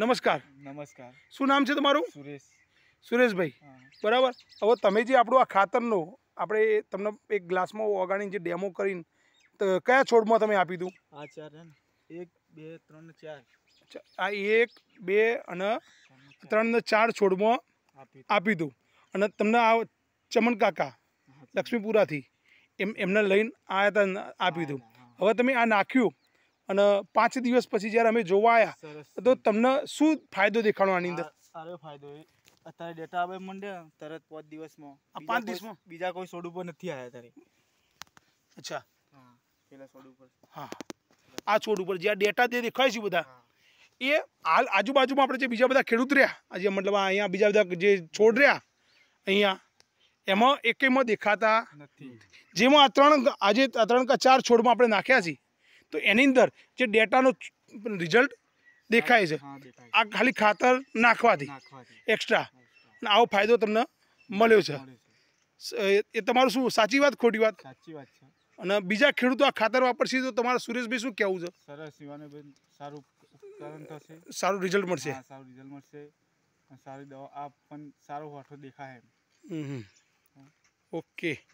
નમસ્કાર નમસ્કાર શું નામ છે તમારું સુરેશ સુરેશભાઈ બરાબર હવે તમે જે આપણું આ ખાતરનો આપણે તમને એક ગ્લાસમાં ઓગાળીને જે ડેમો કરીને તો કયા છોડમાં તમે આપી દઉં આ ચાર એક બે ત્રણ ચાર આ એક બે અને ત્રણ ને ચાર છોડમાં આપી દઉં અને તમને આ ચમનકાકા લક્ષ્મીપુરાથી એમ એમને લઈને આ આપી દઉં હવે તમે આ નાખ્યું અને પાંચ દિવસ પછી જ્યારે અમે જોવા આવ્યા તો તમને શું ફાયદો દેખાણો આની અંદર સારો ફાયદો અત્યારે ડેટા આવે મંડ્યા તરત પાંચ દિવસમાં આ પાંચ દિવસમાં બીજા કોઈ સોડ ઉપર નથી આવ્યા તારે અચ્છા પેલા છોડ ઉપર હા આ છોડ ઉપર જ્યાં ડેટા જે દેખાય છે બધા એ હાલ આજુબાજુમાં આપણે જે બીજા બધા ખેડૂત રહ્યા આજે મતલબ અહીંયા બીજા બધા જે છોડ રહ્યા અહીંયા એમાં એકેમાં દેખાતા નથી જેમાં આ ત્રણ આજે ત્રણ કે ચાર છોડમાં આપણે નાખ્યા છીએ તો એની અંદર જે ડેટાનો રિઝલ્ટ દેખાય છે આ ખાલી ખાતર નાખવાથી એક્સ્ટ્રા આવો ફાયદો તમને મળ્યો છે એ તમારું શું સાચી વાત ખોટી વાત સાચી વાત છે અને બીજા ખેડૂતો આ ખાતર વાપરશે તો તમારા સુરેશભાઈ શું કહેવું છે સરસ સારું સારું રિઝલ્ટ મળશે સારું રિઝલ્ટ મળશે સારી દવા આ પણ સારો વાઠો દેખાય ઓકે